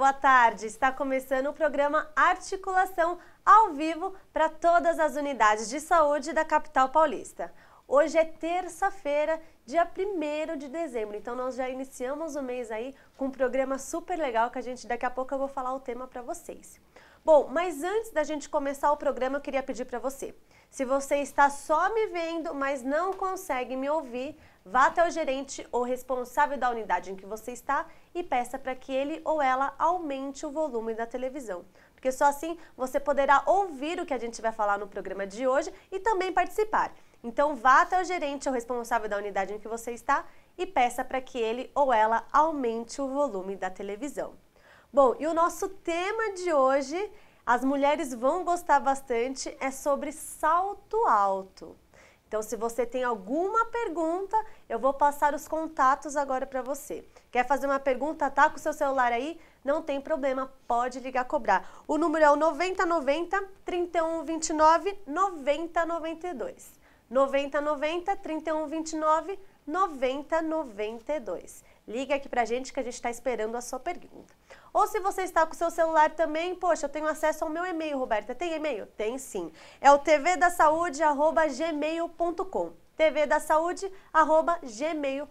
boa tarde. Está começando o programa Articulação ao vivo para todas as unidades de saúde da capital paulista. Hoje é terça-feira, dia 1 de dezembro, então nós já iniciamos o mês aí com um programa super legal que a gente daqui a pouco eu vou falar o tema para vocês. Bom, mas antes da gente começar o programa, eu queria pedir para você, se você está só me vendo, mas não consegue me ouvir, Vá até o gerente ou responsável da unidade em que você está e peça para que ele ou ela aumente o volume da televisão. Porque só assim você poderá ouvir o que a gente vai falar no programa de hoje e também participar. Então vá até o gerente ou responsável da unidade em que você está e peça para que ele ou ela aumente o volume da televisão. Bom, e o nosso tema de hoje, as mulheres vão gostar bastante, é sobre salto alto. Então, se você tem alguma pergunta, eu vou passar os contatos agora para você. Quer fazer uma pergunta? Tá com o seu celular aí? Não tem problema, pode ligar cobrar. O número é o 9090 3129 9092. 9090 3129 9092. Liga aqui pra gente que a gente está esperando a sua pergunta. Ou se você está com o seu celular também, poxa, eu tenho acesso ao meu e-mail, Roberta. Tem e-mail? Tem sim. É o tvdasaude.gmail.com tvdasaude.gmail.com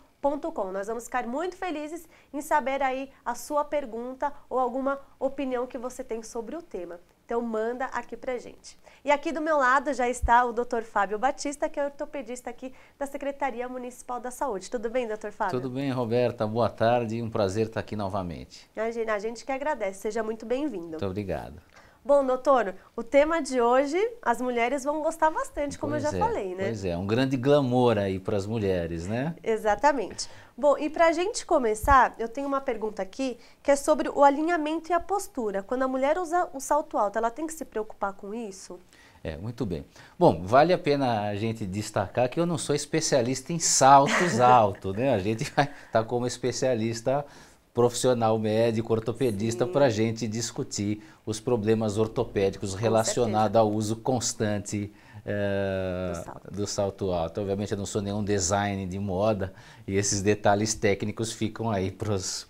nós vamos ficar muito felizes em saber aí a sua pergunta ou alguma opinião que você tem sobre o tema. Então manda aqui pra gente. E aqui do meu lado já está o Dr. Fábio Batista, que é ortopedista aqui da Secretaria Municipal da Saúde. Tudo bem, Dr. Fábio? Tudo bem, Roberta. Boa tarde. Um prazer estar aqui novamente. Imagina, a gente que agradece. Seja muito bem-vindo. Muito obrigado. Bom, doutor, o tema de hoje as mulheres vão gostar bastante, como pois eu já é, falei, né? Pois é, um grande glamour aí para as mulheres, né? Exatamente. Bom, e para a gente começar, eu tenho uma pergunta aqui que é sobre o alinhamento e a postura. Quando a mulher usa um salto alto, ela tem que se preocupar com isso? É, muito bem. Bom, vale a pena a gente destacar que eu não sou especialista em saltos altos, né? A gente está como especialista profissional médico, ortopedista, para a gente discutir os problemas ortopédicos relacionados ao uso constante é, do, salto. do, salto. alto. Obviamente eu não sou nenhum design de moda e esses detalhes técnicos ficam aí para os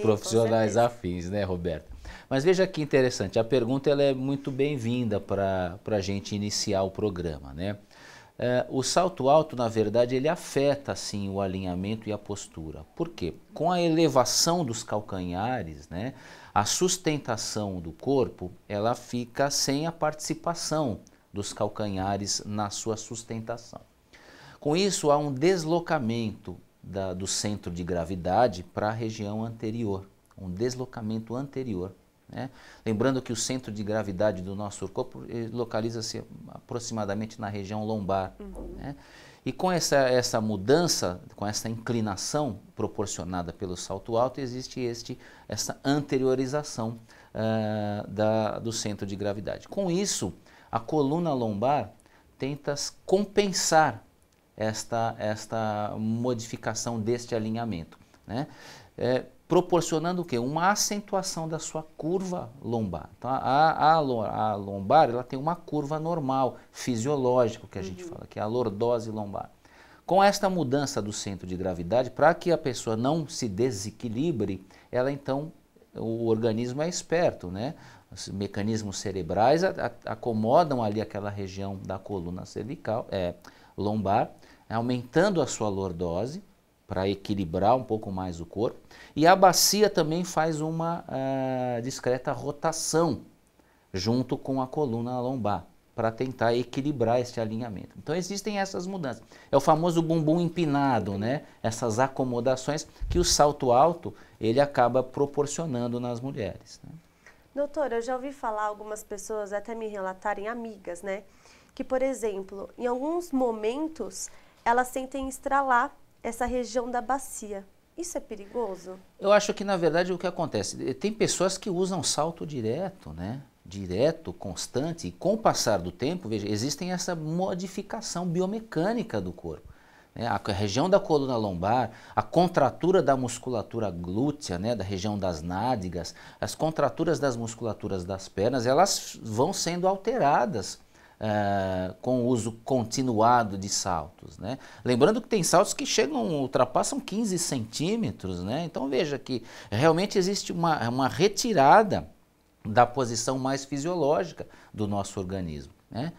profissionais afins, né, Roberto? Mas veja que interessante, a pergunta ela é muito bem-vinda para a gente iniciar o programa, né? É, o salto alto, na verdade, ele afeta sim o alinhamento e a postura. Por quê? Com a elevação dos calcanhares, né, a sustentação do corpo, ela fica sem a participação dos calcanhares na sua sustentação. Com isso, há um deslocamento da, do centro de gravidade para a região anterior, um deslocamento anterior. Né? Lembrando que o centro de gravidade do nosso corpo eh, localiza-se aproximadamente na região lombar. Uhum. Né? E com essa, essa mudança, com essa inclinação proporcionada pelo salto alto, existe este, essa anteriorização uh, da, do centro de gravidade. Com isso, a coluna lombar tenta compensar esta, esta modificação deste alinhamento. Né? É, proporcionando o quê? Uma acentuação da sua curva lombar. Então, a, a, a lombar ela tem uma curva normal, fisiológica, que a uhum. gente fala, que é a lordose lombar. Com esta mudança do centro de gravidade, para que a pessoa não se desequilibre, ela então, o organismo é esperto, né? Os mecanismos cerebrais a, a, acomodam ali aquela região da coluna cervical, é, lombar, aumentando a sua lordose, para equilibrar um pouco mais o corpo. E a bacia também faz uma uh, discreta rotação junto com a coluna lombar para tentar equilibrar este alinhamento. Então existem essas mudanças. É o famoso bumbum empinado, né? Essas acomodações que o salto alto ele acaba proporcionando nas mulheres. Né? Doutora, eu já ouvi falar algumas pessoas até me relatarem amigas, né? Que por exemplo, em alguns momentos elas sentem estralar essa região da bacia. Isso é perigoso? Eu acho que, na verdade, o que acontece? Eh, tem pessoas que usam salto direto, né? Direto, constante, e com o passar do tempo, veja, existem essa modificação biomecânica do corpo. Né? A região da coluna lombar, a contratura da musculatura glútea, né? da região das nádegas, as contraturas das musculaturas das pernas, elas vão sendo alteradas uh, com o uso continuado de saltos. Né? Lembrando que tem saltos que chegam, ultrapassam 15 centímetros, né? então veja que realmente existe uma, uma retirada da posição mais fisiológica do nosso organismo. Né?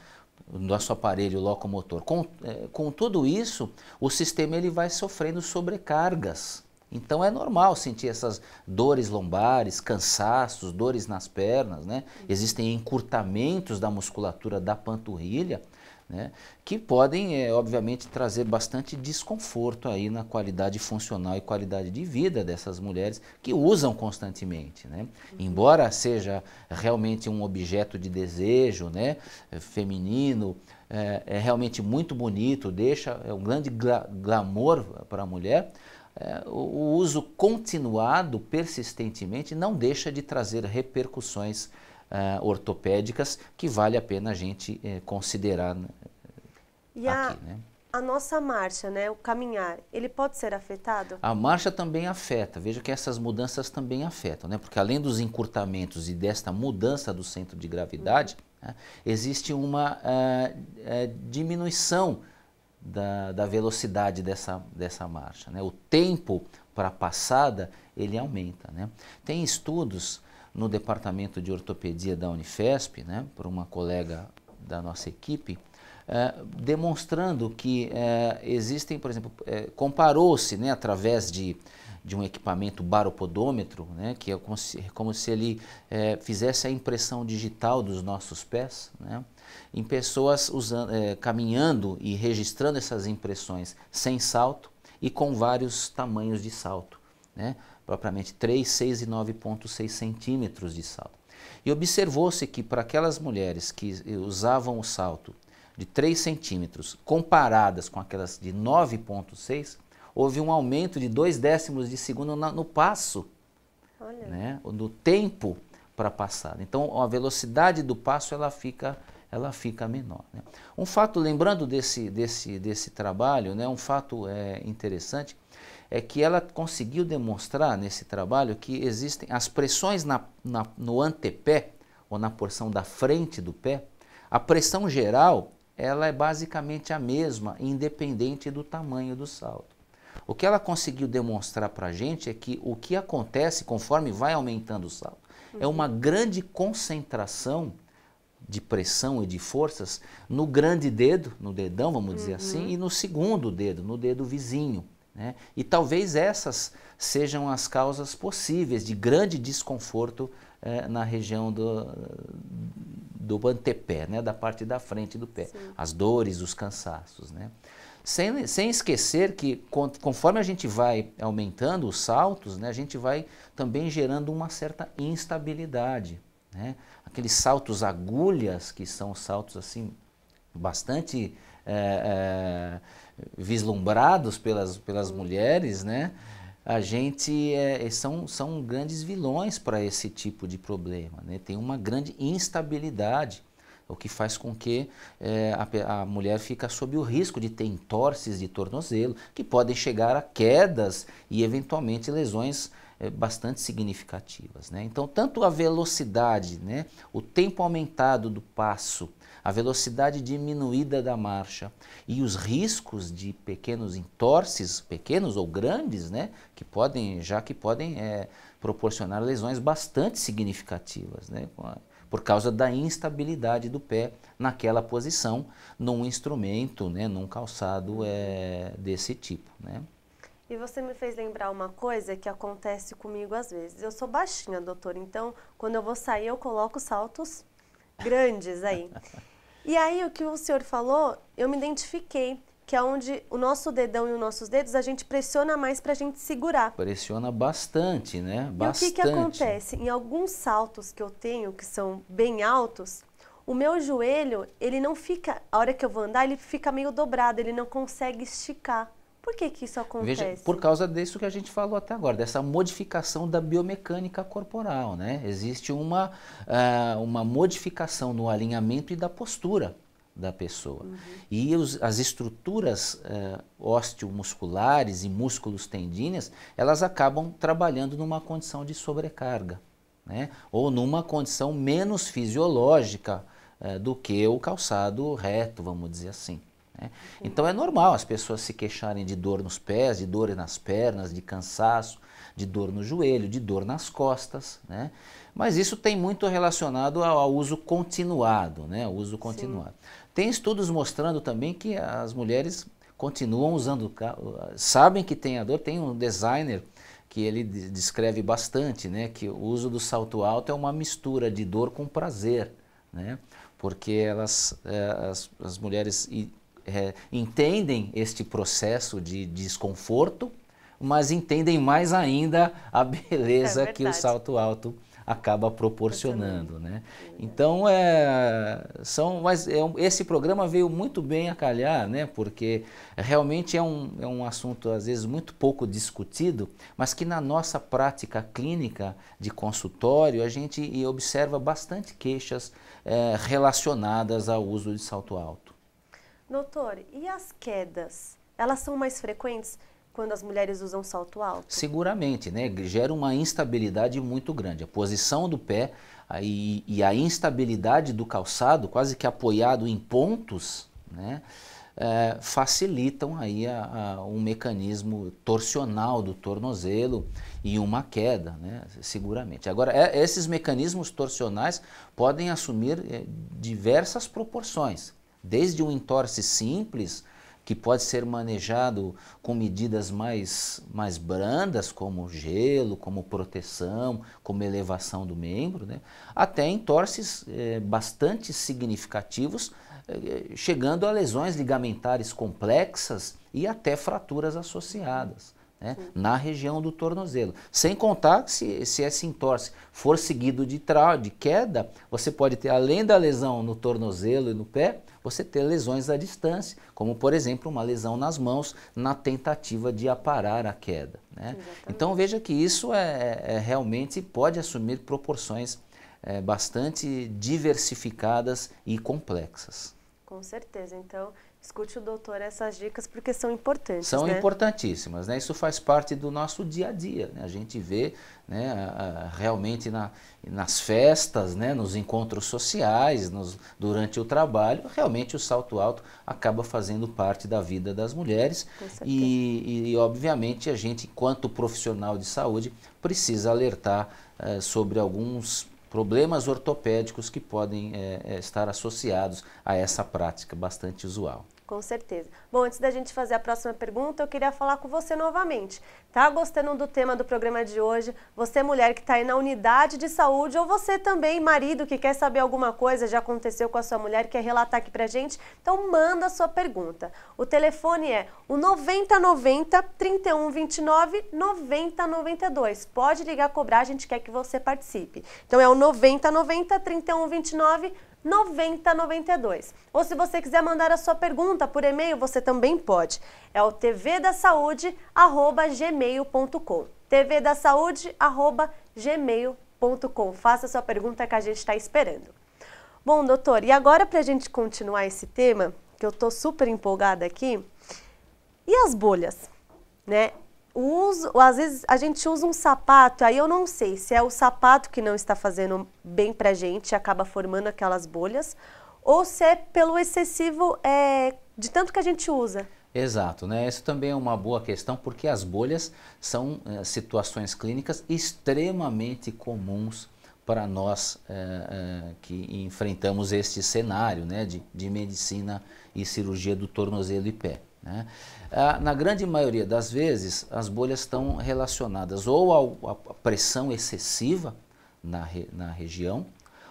nosso aparelho locomotor. Com, eh, com tudo isso, o sistema ele vai sofrendo sobrecargas então é normal sentir essas dores lombares, cansaços, dores nas pernas, né? Existem encurtamentos da musculatura da panturrilha, né? Que podem, é, obviamente, trazer bastante desconforto aí na qualidade funcional e qualidade de vida dessas mulheres que usam constantemente, né? Embora seja realmente um objeto de desejo, né? Feminino, é, é realmente muito bonito, deixa é um grande gla glamour para a mulher é, o uso continuado persistentemente não deixa de trazer repercussões é, ortopédicas que vale a pena a gente é, considerar né, e aqui. A... Né? a nossa marcha, né, o caminhar, ele pode ser afetado? A marcha também afeta. Veja que essas mudanças também afetam, né? Porque além dos encurtamentos e desta mudança do centro de gravidade, uhum. né, existe uma uh, uh, diminuição da, da velocidade dessa, dessa marcha. Né? O tempo para a passada, ele aumenta. Né? Tem estudos no departamento de ortopedia da Unifesp, né, por uma colega da nossa equipe, eh, demonstrando que eh, existem, por exemplo, eh, comparou-se né, através de de um equipamento baropodômetro, né, que é como se, como se ele é, fizesse a impressão digital dos nossos pés, né, em pessoas usando, é, caminhando e registrando essas impressões sem salto e com vários tamanhos de salto, né, propriamente 3, 6 e 9,6 centímetros de salto. E observou-se que para aquelas mulheres que usavam o salto de 3 centímetros comparadas com aquelas de 9,6, houve um aumento de dois décimos de segundo no passo, Olha. né? no tempo para passar. Então a velocidade do passo ela fica ela fica menor. Né? Um fato, lembrando desse, desse, desse trabalho, né, um fato é, interessante é que ela conseguiu demonstrar nesse trabalho que existem as pressões na, na, no antepé, ou na porção da frente do pé, a pressão geral ela é basicamente a mesma, independente do tamanho do salto. O que ela conseguiu demonstrar para a gente é que o que acontece conforme vai aumentando o salto uhum. é uma uhum. grande concentração de pressão e de forças no grande dedo, no dedão, vamos uhum. dizer assim, uhum. e no segundo dedo, no dedo vizinho. Né? E talvez essas sejam as causas possíveis de grande desconforto eh, na região do, do antepé, né? da parte da frente do pé. Sim. As dores, os cansaços. Né? Sem, sem esquecer que conforme a gente vai aumentando os saltos, né, a gente vai também gerando uma certa instabilidade. Né? Aqueles saltos agulhas, que são saltos assim bastante é, é, vislumbrados pelas, pelas mulheres, né? a gente é, são, são grandes vilões para esse tipo de problema. Né? Tem uma grande instabilidade o que faz com que é, a, a, mulher fica sob o risco de ter entorses de tornozelo, que podem chegar a quedas e eventualmente lesões é, bastante significativas. Né? Então, tanto a velocidade, né, o tempo aumentado do passo, a velocidade diminuída da marcha e os riscos de pequenos entorses, pequenos ou grandes, né, que podem, já que podem é, proporcionar lesões bastante significativas. Né? por causa da instabilidade do pé naquela posição, num instrumento, né, num calçado é, desse tipo. Né? E você me fez lembrar uma coisa que acontece comigo às vezes. Eu sou baixinha, doutor, então quando eu vou sair eu coloco saltos grandes aí. e aí o que o senhor falou, eu me identifiquei que é onde o nosso dedão e os nossos dedos a gente pressiona mais para a gente segurar. Pressiona bastante, né? Bastante. E o que, que acontece? Em alguns saltos que eu tenho, que são bem altos, o meu joelho, ele não fica, a hora que eu vou andar, ele fica meio dobrado, ele não consegue esticar. Por que, que isso acontece? Veja, por causa disso que a gente falou até agora, dessa modificação da biomecânica corporal, né? Existe uma, uh, uma modificação no alinhamento e da postura da pessoa. Uhum. E os, as estruturas uh, osteomusculares e músculos tendíneas, elas acabam trabalhando numa condição de sobrecarga, né? ou numa condição menos fisiológica uh, do que o calçado reto, vamos dizer assim. Né? Então é normal as pessoas se queixarem de dor nos pés, de dor nas pernas, de cansaço, de dor no joelho, de dor nas costas, né? Mas isso tem muito relacionado ao, ao uso continuado, né? O uso continuado. Sim. Tem estudos mostrando também que as mulheres continuam usando, sabem que tem a dor, tem um designer que ele descreve bastante, né, que o uso do salto alto é uma mistura de dor com prazer, né, porque elas, é, as, as mulheres é, entendem este processo de desconforto, mas entendem mais ainda a beleza é que o salto alto acaba proporcionando, né? Então é, são, mas é, esse programa veio muito bem a calhar, né? Porque realmente é um, é um assunto às vezes muito pouco discutido, mas que na nossa prática clínica de consultório a gente observa bastante queixas é, relacionadas ao uso de salto alto. Doutor, e as quedas? Elas são mais frequentes? quando as mulheres usam salto alto? Seguramente, né? Gera uma instabilidade muito grande. A posição do pé e, e a instabilidade do calçado, quase que apoiado em pontos, né? É, facilitam aí a, a, um mecanismo torsional do tornozelo e uma queda, né, seguramente. Agora, é, esses mecanismos torsionais podem assumir é, diversas proporções, desde um entorce simples que pode ser manejado com medidas mais, mais brandas, como gelo, como proteção, como elevação do membro, né? até entorces eh, bastante significativos, eh, chegando a lesões ligamentares complexas e até fraturas associadas. Né? na região do tornozelo. Sem contar que se, se essa entorse for seguido de, de queda, você pode ter, além da lesão no tornozelo e no pé, você ter lesões à distância, como por exemplo uma lesão nas mãos na tentativa de aparar a queda. Né? Então veja que isso é, é, é, realmente pode assumir proporções é, bastante diversificadas e complexas. Com certeza. Então, Escute o doutor essas dicas porque são importantes. São né? importantíssimas, né? Isso faz parte do nosso dia a dia. Né? A gente vê né, realmente na, nas festas, né, nos encontros sociais, nos, durante o trabalho, realmente o salto alto acaba fazendo parte da vida das mulheres. E, e, obviamente, a gente, enquanto profissional de saúde, precisa alertar eh, sobre alguns problemas ortopédicos que podem eh, eh, estar associados a essa prática bastante usual. Com certeza. Bom, antes da gente fazer a próxima pergunta, eu queria falar com você novamente. Tá gostando do tema do programa de hoje? Você, mulher que está aí na unidade de saúde, ou você também, marido, que quer saber alguma coisa, já aconteceu com a sua mulher, quer relatar aqui pra gente? Então manda a sua pergunta. O telefone é o 9090 3129 9092. Pode ligar cobrar, a gente quer que você participe. Então é o 9090 3129 9092. 9092. Ou se você quiser mandar a sua pergunta por e-mail, você também pode. É o tvdasaude@gmail.com. tvdasaude@gmail.com. Faça a sua pergunta que a gente está esperando. Bom, doutor, e agora para a gente continuar esse tema, que eu estou super empolgada aqui, e as bolhas, né? uso, às vezes a gente usa um sapato, aí eu não sei se é o sapato que não está fazendo bem pra gente, acaba formando aquelas bolhas, ou se é pelo excessivo é, de tanto que a gente usa. Exato, né? Isso também é uma boa questão porque as bolhas são é, situações clínicas extremamente comuns para nós é, é, que enfrentamos este cenário né, de, de medicina e cirurgia do tornozelo e pé. Né? Ah, na grande maioria das vezes, as bolhas estão relacionadas ou à pressão excessiva na, re, na região,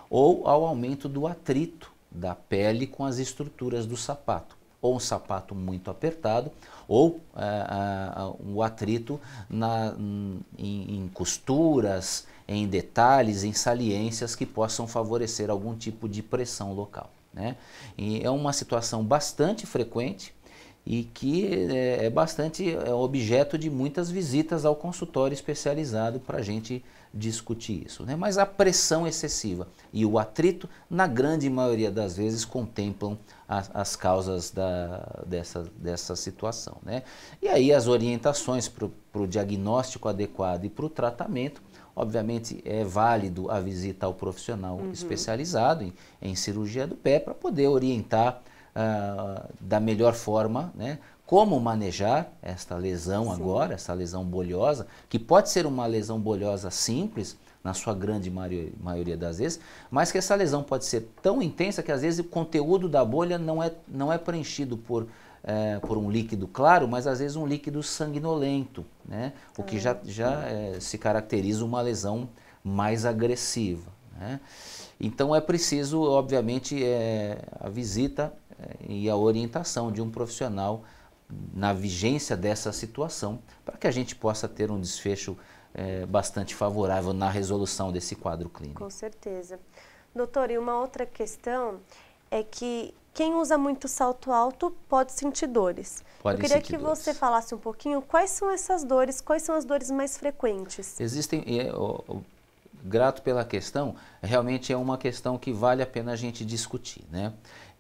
ou ao aumento do atrito da pele com as estruturas do sapato. Ou um sapato muito apertado, ou ah, ah, o um atrito na, em, em costuras, em detalhes, em saliências que possam favorecer algum tipo de pressão local. Né? é uma situação bastante frequente e que é, é bastante é, objeto de muitas visitas ao consultório especializado para a gente discutir isso. Né? Mas a pressão excessiva e o atrito, na grande maioria das vezes, contemplam as, as causas da, dessa, dessa situação. Né? E aí as orientações para o diagnóstico adequado e para o tratamento obviamente é válido a visita ao profissional uhum. especializado em, em, cirurgia do pé para poder orientar ah, da melhor forma, né? Como manejar esta lesão sim. agora, essa lesão bolhosa, que pode ser uma lesão bolhosa simples, na sua grande maioria das vezes, mas que essa lesão pode ser tão intensa que às vezes o conteúdo da bolha não é, não é preenchido por, é, por um líquido claro, mas às vezes um líquido sanguinolento, né? o que já, ah. já é, se caracteriza uma lesão mais agressiva. Né? Então é preciso, obviamente, é, a visita e a orientação de um profissional na vigência dessa situação, para que a gente possa ter um desfecho é, bastante favorável na resolução desse quadro clínico. Com certeza. Doutor, e uma outra questão é que quem usa muito salto alto pode sentir dores. Pode Eu queria que dores. você falasse um pouquinho quais são essas dores, quais são as dores mais frequentes. Existem, eu, é, grato pela questão, realmente é uma questão que vale a pena a gente discutir, né?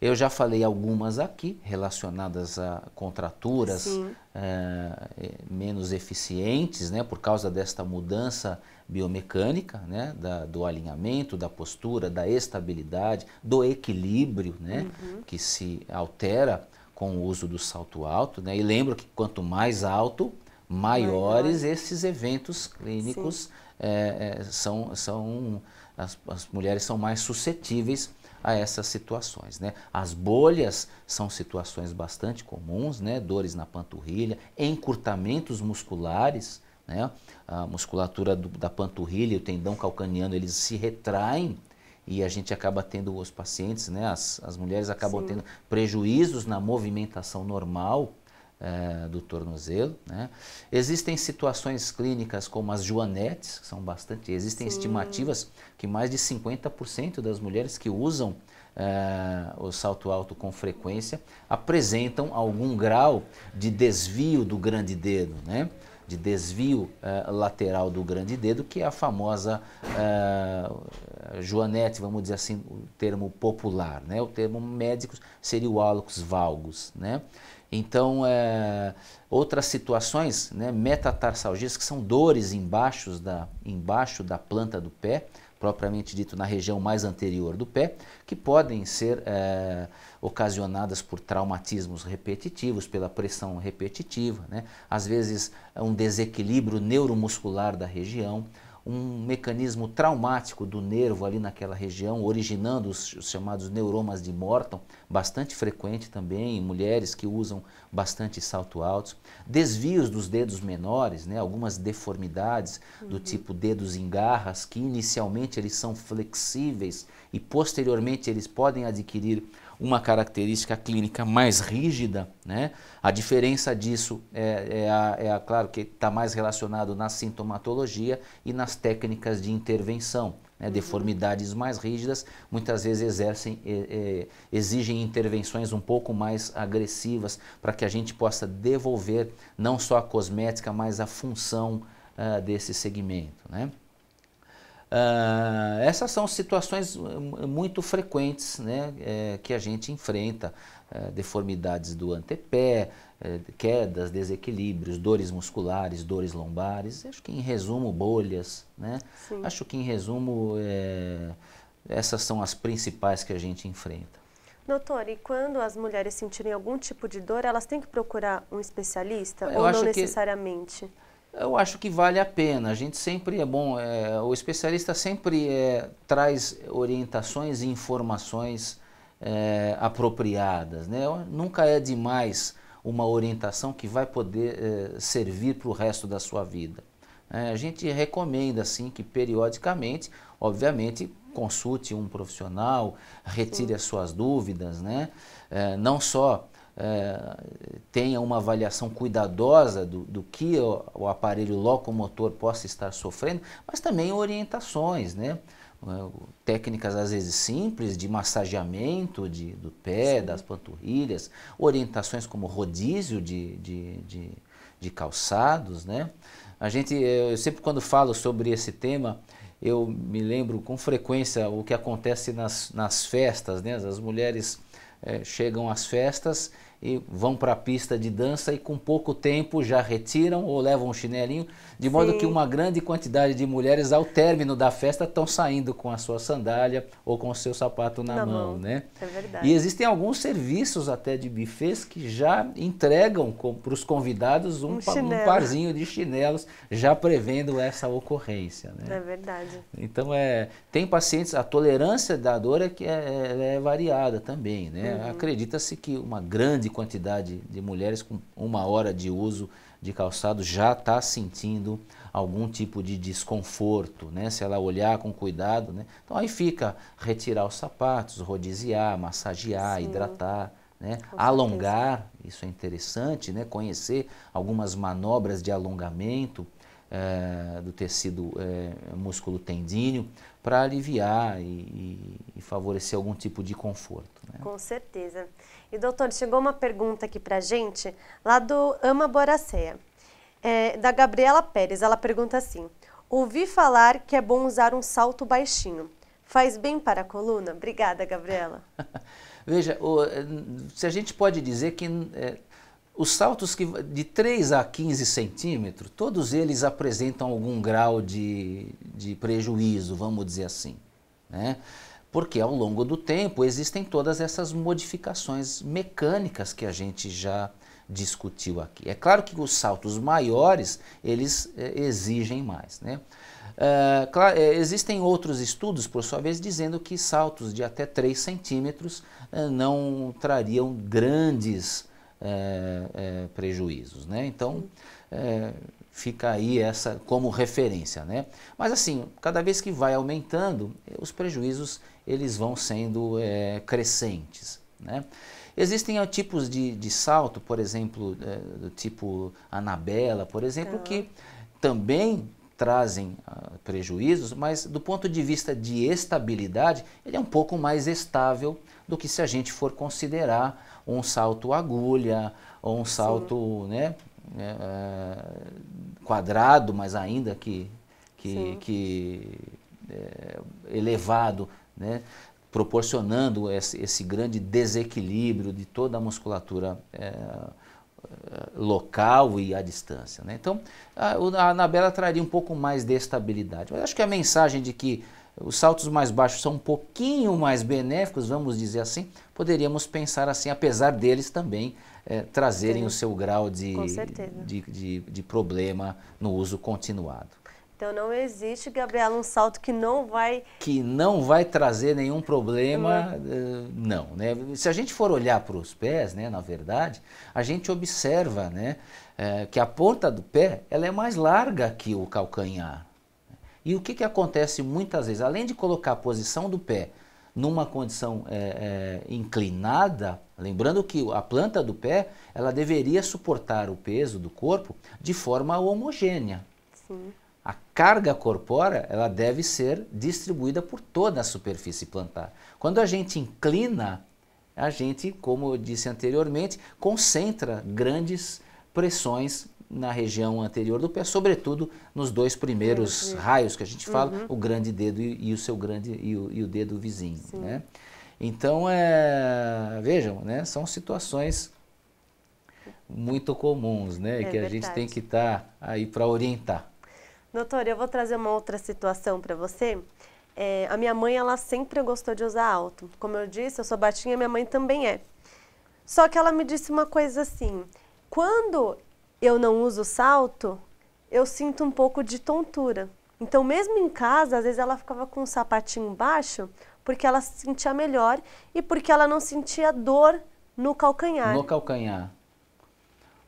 Eu já falei algumas aqui relacionadas a contraturas é, menos eficientes, né, por causa desta mudança biomecânica, né, da, do alinhamento, da postura, da estabilidade, do equilíbrio, né, uhum. que se altera com o uso do salto alto. Né, e lembro que quanto mais alto, maiores Maior. esses eventos clínicos é, é, são, são as, as mulheres são mais suscetíveis a essas situações. Né? As bolhas são situações bastante comuns, né? dores na panturrilha, encurtamentos musculares, né? a musculatura do, da panturrilha e o tendão calcaniano eles se retraem e a gente acaba tendo os pacientes, né? as, as mulheres acabam Sim. tendo prejuízos na movimentação normal, é, do tornozelo. Né? Existem situações clínicas como as joanetes, que são bastante. Existem Sim. estimativas que mais de 50% das mulheres que usam é, o salto alto com frequência apresentam algum grau de desvio do grande dedo, né? de desvio eh, lateral do grande dedo, que é a famosa joanete, vamos dizer assim, o termo popular, né? O termo médico seria o hallux valgus, né? Então, é, outras situações, né, metatarsalgias, que são dores embaixo da, embaixo da planta do pé, propriamente dito na região mais anterior do pé, que podem ser é, ocasionadas por traumatismos repetitivos, pela pressão repetitiva, né? às vezes é um desequilíbrio neuromuscular da região, um mecanismo traumático do nervo ali naquela região, originando os, os chamados neuromas de Morton, bastante frequente também em mulheres que usam bastante salto alto. Desvios dos dedos menores, né, algumas deformidades uhum. do tipo dedos em garras, que inicialmente eles são flexíveis e posteriormente eles podem adquirir uma característica clínica mais rígida. Né? A diferença disso é, é, a, é a, claro que está mais relacionado na sintomatologia e nas técnicas de intervenção. Né? Deformidades mais rígidas muitas vezes exercem, é, é, exigem intervenções um pouco mais agressivas para que a gente possa devolver não só a cosmética, mas a função uh, desse segmento. Né? Ah, essas são situações hum, muito frequentes né, é, que a gente enfrenta, é, deformidades do antepé, é, quedas, desequilíbrios, dores musculares, dores lombares, acho que em resumo bolhas, né? acho que em resumo é, essas são as principais que a gente enfrenta. Doutor, e quando as mulheres sentirem algum tipo de dor, elas têm que procurar um especialista Eu ou não necessariamente? Que eu acho que vale a pena. A gente sempre é bom, é, o especialista sempre é, traz orientações e informações é, apropriadas. Né? Nunca é demais uma orientação que vai poder é, servir para o resto da sua vida. Né? a gente recomenda, assim, que periodicamente, obviamente, consulte um profissional, retire as suas dúvidas, né? É, não só é, tenha uma avaliação cuidadosa do, do que o, o, aparelho locomotor possa estar sofrendo, mas também orientações, né? É, técnicas às vezes simples de massageamento de, do pé, Sim. das panturrilhas, orientações como rodízio de, de, de, de calçados. Né? A gente, é, eu sempre quando falo sobre esse tema, eu me lembro com frequência o que acontece nas, nas festas, né? as mulheres é, chegam as festas e vão para a pista de dança e com pouco tempo já retiram ou levam um chinelinho, de modo Sim. que uma grande quantidade de mulheres ao término da festa estão saindo com a sua sandália ou com o seu sapato na, na mão, mão, né? É verdade. E existem alguns serviços até de bufês que já entregam para os convidados um, um, um, parzinho de chinelos, já prevendo essa ocorrência, né? É verdade. Então é, tem pacientes, a tolerância da dor é que é, é variada também, né? Uhum. Acredita-se que uma grande quantidade de mulheres com uma hora de uso de calçado já está sentindo algum tipo de desconforto, né? Se ela olhar com cuidado, né? Então aí fica retirar os sapatos, rodiziar, massagear, Sim. hidratar, né? Alongar, isso é interessante, né? Conhecer algumas manobras de alongamento é, do tecido é, músculo tendíneo para aliviar e, e, e, favorecer algum tipo de conforto. Né? Com certeza. E doutor, chegou uma pergunta aqui pra gente, lá do Ama Boracea, é, da Gabriela Pérez. Ela pergunta assim: Ouvi falar que é bom usar um salto baixinho. Faz bem para a coluna? Obrigada, Gabriela. Veja, o, eh, se a gente pode dizer que é, os saltos que, de 3 a 15 centímetros, todos eles apresentam algum grau de, de prejuízo, vamos dizer assim. Né? porque ao longo do tempo existem todas essas modificações mecânicas que a gente já discutiu aqui. É claro que os saltos maiores eles é, exigem mais, né? É, eh, claro, é, eh, existem outros estudos, por sua vez, dizendo que saltos de até 3 centímetros não trariam grandes prejuízos. Né? Então, fica aí essa como referência, né? Mas assim, cada vez que vai aumentando, eh, os prejuízos eles vão sendo é, crescentes, né? Existem tipos de, de salto, por exemplo, é, do tipo Anabela, por exemplo, tá. que também trazem uh, prejuízos, mas do ponto de vista de estabilidade, ele é um pouco mais estável do que se a gente for considerar um salto agulha ou um salto, Sim. né, né, é, quadrado, mas ainda que, que, que é, elevado, né, proporcionando esse, esse, grande desequilíbrio de toda a musculatura é, é local e à distância. Né? Então, a, a Anabela traria um pouco mais de estabilidade. Mas acho que a mensagem de que os saltos mais baixos são um pouquinho mais benéficos, vamos dizer assim, poderíamos pensar assim, apesar deles também é, trazerem o seu grau de, de, de, de, problema no uso continuado. Então não existe, Gabriela, um salto que não vai... Que não vai trazer nenhum problema, não. Eh, né? Se a gente for olhar para os pés, né, na verdade, a gente observa né, eh, que a ponta do pé ela é mais larga que o calcanhar. E o que, que acontece muitas vezes? Além de colocar a posição do pé numa condição é, é, inclinada Lembrando que a planta do pé, ela deveria suportar o peso do corpo de forma homogênea. Sim. A carga corpórea, ela deve ser distribuída por toda a superfície plantar. Quando a gente inclina, a gente, como eu disse anteriormente, concentra grandes pressões na região anterior do pé, sobretudo nos dois primeiros Sim. raios que a gente fala, uhum. o grande dedo e, e, o seu grande e o, e o dedo vizinho, Sim. né? Então, é, vejam, né, são situações muito comuns, né, é que verdade. a gente tem que estar tá aí para orientar. Doutor, eu vou trazer uma outra situação para você. É, a minha mãe, ela sempre gostou de usar alto. Como eu disse, eu sou baixinha, minha mãe também é. Só que ela me disse uma coisa assim, quando eu não uso salto, eu sinto um pouco de tontura. Então, mesmo em casa, às vezes ela ficava com um sapatinho baixo, porque ela se sentia melhor e porque ela não sentia dor no calcanhar. No calcanhar.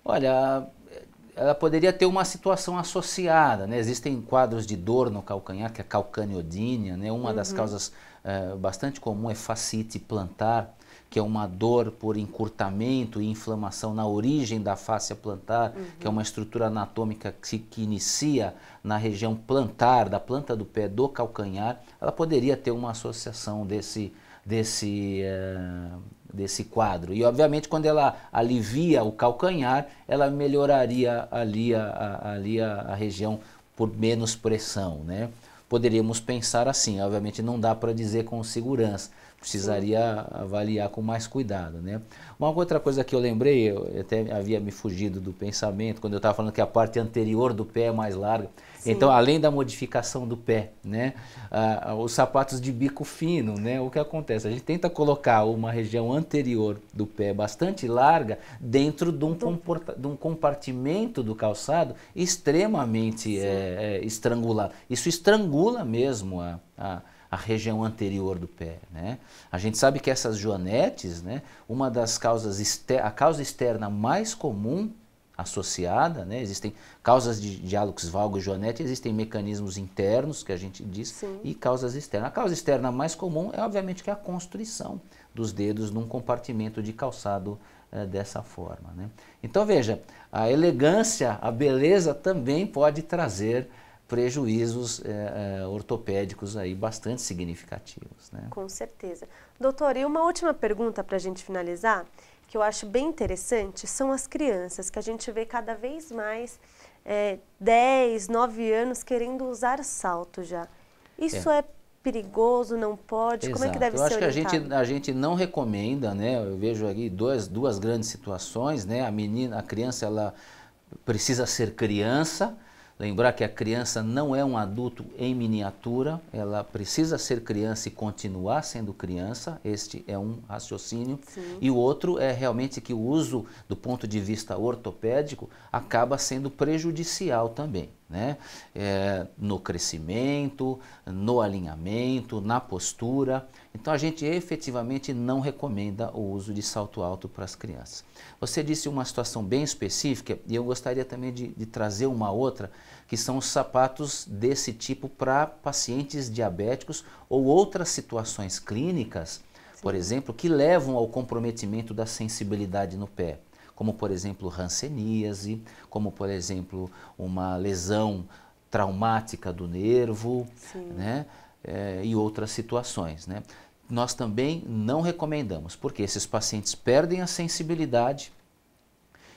Olha, ela poderia ter uma situação associada, né? Existem quadros de dor no calcanhar, que é a calcaneodínia, né? Uma uhum. das causas é, bastante comum é fascite plantar que é uma dor por encurtamento e inflamação na origem da fáscia plantar, uhum. que é uma estrutura anatômica que, que inicia na região plantar, da planta do pé, do calcanhar, ela poderia ter uma associação desse, desse, uh, desse quadro. E, obviamente, quando ela alivia o calcanhar, ela melhoraria ali a, a ali a, a região por menos pressão, né? Poderíamos pensar assim, obviamente não dá para dizer com segurança, precisaria avaliar com mais cuidado. Né? Uma outra coisa que eu lembrei, eu até havia me fugido do pensamento, quando eu estava falando que a parte anterior do pé é mais larga. Sim. Então, além da modificação do pé, né? Ah, os sapatos de bico fino, né? o que acontece? A gente tenta colocar uma região anterior do pé bastante larga dentro de um, de um compartimento do calçado extremamente é, é, eh, eh, estrangulado. Isso estrangula mesmo a, a a região anterior do pé. Né? A gente sabe que essas joanetes, né, uma das causas, a causa externa mais comum associada, né? existem causas de diálogos valgo joanete, existem mecanismos internos que a gente diz Sim. e causas externas. A causa externa mais comum é obviamente que é a constrição dos dedos num compartimento de calçado é, dessa forma. Né? Então veja, a elegância, a beleza também pode trazer prejuízos é, é, ortopédicos aí bastante significativos. Né? Com certeza. Doutor, e uma última pergunta para a gente finalizar, que eu acho bem interessante, são as crianças, que a gente vê cada vez mais é, 10, 9 anos querendo usar salto já. Isso é, é perigoso, não pode? Exato. Como é que deve ser eu acho que a gente, a gente não recomenda, né? Eu vejo aqui dois, duas grandes situações, né? A menina, a criança, ela precisa ser criança, Lembrar que a criança não é um adulto em miniatura, ela precisa ser criança e continuar sendo criança, este é um raciocínio. Sim. E o outro é realmente que o uso do ponto de vista ortopédico acaba sendo prejudicial também né? É, no crescimento, no alinhamento, na postura. Então a gente efetivamente não recomenda o uso de salto alto para as crianças. Você disse uma situação bem específica e eu gostaria também de, de trazer uma outra, que são os sapatos desse tipo para pacientes diabéticos ou outras situações clínicas, Sim. por exemplo, que levam ao comprometimento da sensibilidade no pé como por exemplo ranceníase, como por exemplo uma lesão traumática do nervo, né? É, e outras situações, né? Nós também não recomendamos, porque esses pacientes perdem a sensibilidade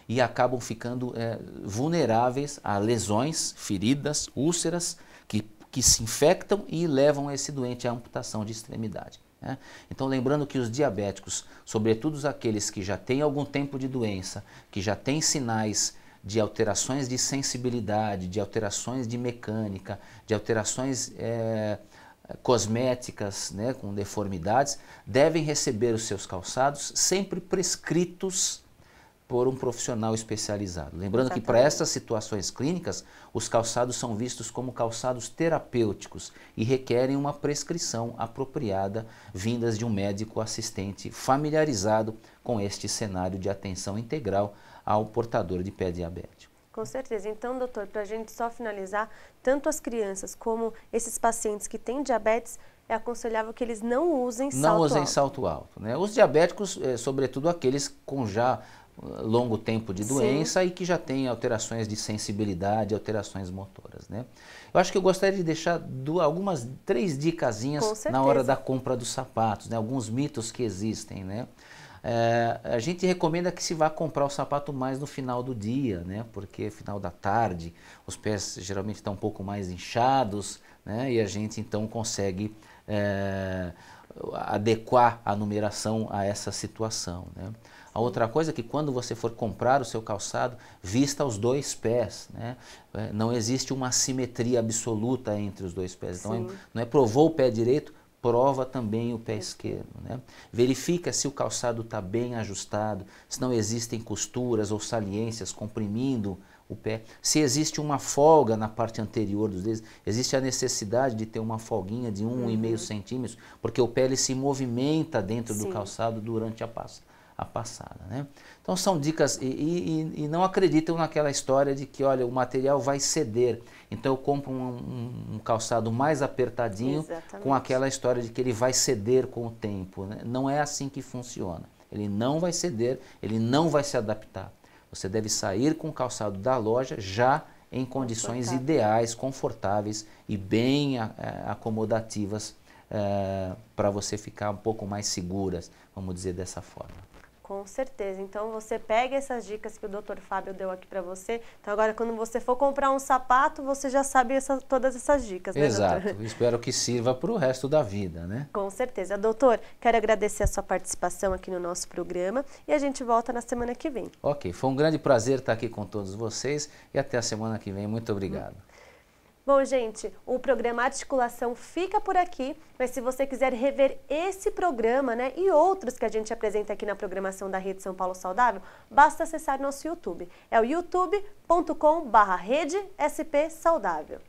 e acabam ficando é, vulneráveis a lesões, feridas, úlceras que, que se infectam e levam esse doente à amputação de extremidade. Né? Então, lembrando que os diabéticos, sobretudo aqueles que já têm algum tempo de doença, que já têm sinais de alterações de sensibilidade, de alterações de mecânica, de alterações é, cosméticas, né, com deformidades, devem receber os seus calçados sempre prescritos por um profissional especializado. Lembrando Exatamente. que para essas situações clínicas, os calçados são vistos como calçados terapêuticos e requerem uma prescrição apropriada vindas de um médico assistente familiarizado com este cenário de atenção integral ao portador de pé diabético. Com certeza. Então, doutor, para a gente só finalizar, tanto as crianças como esses pacientes que têm diabetes é aconselhável que eles não usem não salto usem alto. Não usem salto alto. Né? Os diabéticos, eh, sobretudo aqueles com já longo tempo de doença Sim. e que já tem alterações de sensibilidade, alterações motoras, né? Eu acho que eu gostaria de deixar duas, algumas três dicasinhas na hora da compra dos sapatos, né? Alguns mitos que existem, né? É, a gente recomenda que se vá comprar o sapato mais no final do dia, né? Porque final da tarde os pés geralmente estão um pouco mais inchados, né? E a gente então consegue é, adequar a numeração a essa situação, né? A outra coisa é que quando você for comprar o seu calçado, vista os dois pés. Né? É, não existe uma simetria absoluta entre os dois pés. Então, é, Sim. não é provou o pé direito, prova também o pé é. esquerdo. Né? Verifica se o calçado está bem ajustado, se não existem costuras ou saliências comprimindo o pé, se existe uma folga na parte anterior dos dedos, existe a necessidade de ter uma folguinha de 1,5 um uhum. centímetros, porque o pé ele se movimenta dentro Sim. do calçado durante a passa a passada. Né? Então são dicas e, e, e, não acreditam naquela história de que olha o material vai ceder, então eu compro um, um, um calçado mais apertadinho Exatamente. com aquela história de que ele vai ceder com o tempo. Né? Não é assim que funciona. Ele não vai ceder, ele não vai se adaptar. Você deve sair com o calçado da loja já em condições ideais, confortáveis e bem eh, acomodativas é, eh, para você ficar um pouco mais seguras, vamos dizer dessa forma. Com certeza. Então você pega essas dicas que o Dr. Fábio deu aqui para você. Então agora quando você for comprar um sapato, você já sabe essa, todas essas dicas, né, Exato. Doutor? Espero que sirva para o resto da vida, né? Com certeza. Doutor, quero agradecer a sua participação aqui no nosso programa e a gente volta na semana que vem. OK. Foi um grande prazer estar aqui com todos vocês e até a semana que vem. Muito obrigado. Hum. Bom, gente, o programa Articulação fica por aqui, mas se você quiser rever esse programa, né, e outros que a gente apresenta aqui na programação da Rede São Paulo Saudável, basta acessar nosso YouTube. É o youtube.com/barra Rede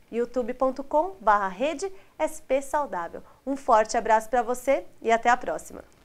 youtubecom Um forte abraço para você e até a próxima.